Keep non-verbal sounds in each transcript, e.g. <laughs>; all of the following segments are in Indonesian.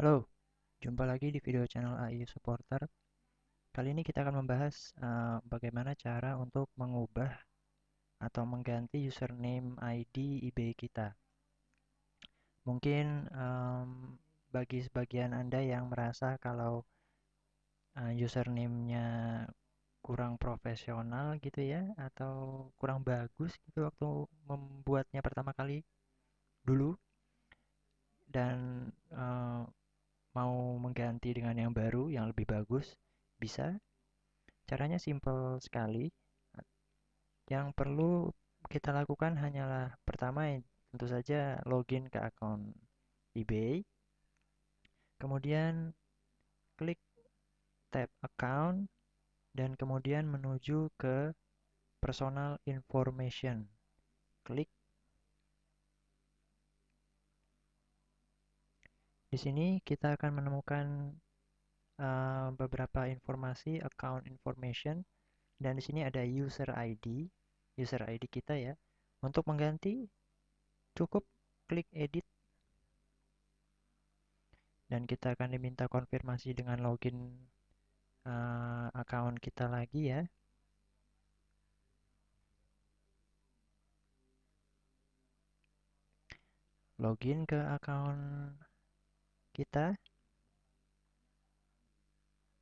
Halo, jumpa lagi di video channel AI Supporter. Kali ini kita akan membahas uh, bagaimana cara untuk mengubah atau mengganti username ID eBay kita. Mungkin um, bagi sebagian Anda yang merasa kalau uh, username-nya kurang profesional gitu ya atau kurang bagus gitu waktu membuatnya pertama kali diganti dengan yang baru yang lebih bagus? Bisa. Caranya simple sekali. Yang perlu kita lakukan hanyalah pertama ya, tentu saja login ke akun eBay. Kemudian klik tab account dan kemudian menuju ke personal information. Klik sini kita akan menemukan uh, beberapa informasi account information dan di sini ada user ID, user ID kita ya. Untuk mengganti cukup klik edit dan kita akan diminta konfirmasi dengan login uh, account kita lagi ya. Login ke account kita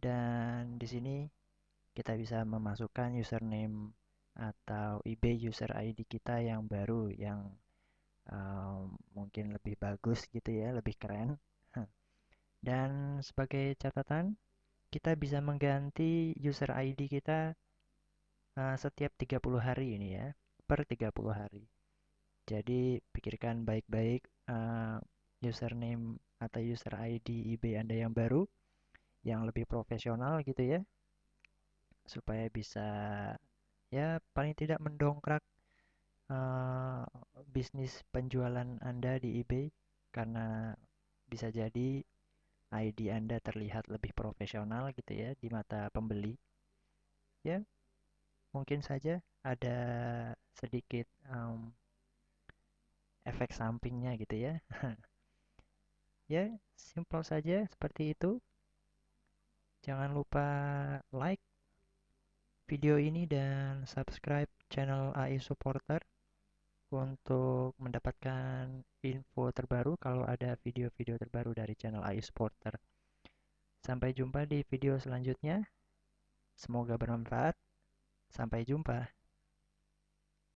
dan di sini kita bisa memasukkan username atau eBay user ID kita yang baru yang um, mungkin lebih bagus gitu ya lebih keren <laughs> dan sebagai catatan kita bisa mengganti user ID kita uh, setiap 30 hari ini ya per 30 hari jadi pikirkan baik-baik uh, username atau user ID eBay Anda yang baru yang lebih profesional gitu ya supaya bisa ya paling tidak mendongkrak uh, bisnis penjualan Anda di eBay karena bisa jadi ID Anda terlihat lebih profesional gitu ya di mata pembeli ya mungkin saja ada sedikit um, efek sampingnya gitu ya <laughs> ya simple saja seperti itu jangan lupa like video ini dan subscribe channel AI Supporter untuk mendapatkan info terbaru kalau ada video-video terbaru dari channel AI Supporter. Sampai jumpa di video selanjutnya. Semoga bermanfaat. Sampai jumpa.